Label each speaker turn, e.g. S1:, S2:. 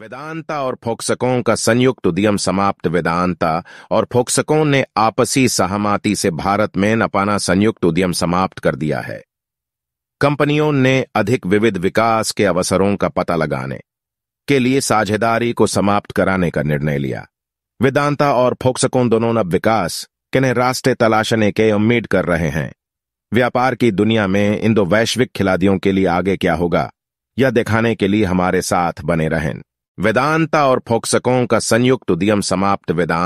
S1: वेदांता और फोक्सकों का संयुक्त उद्यम समाप्त वेदांता और फोक्सकों ने आपसी सहमति से भारत में नपाना संयुक्त उद्यम समाप्त कर दिया है कंपनियों ने अधिक विविध विकास के अवसरों का पता लगाने के लिए साझेदारी को समाप्त कराने का निर्णय लिया वेदांता और फोक्सकों दोनों अब विकास के ने रास्ते तलाशने के उम्मीद कर रहे हैं व्यापार की दुनिया में इन दो वैश्विक खिलाड़ियों के लिए आगे क्या होगा यह दिखाने के लिए हमारे साथ बने रहें वेदांता और फोक्सकों का संयुक्त उद्यम समाप्त वेदांत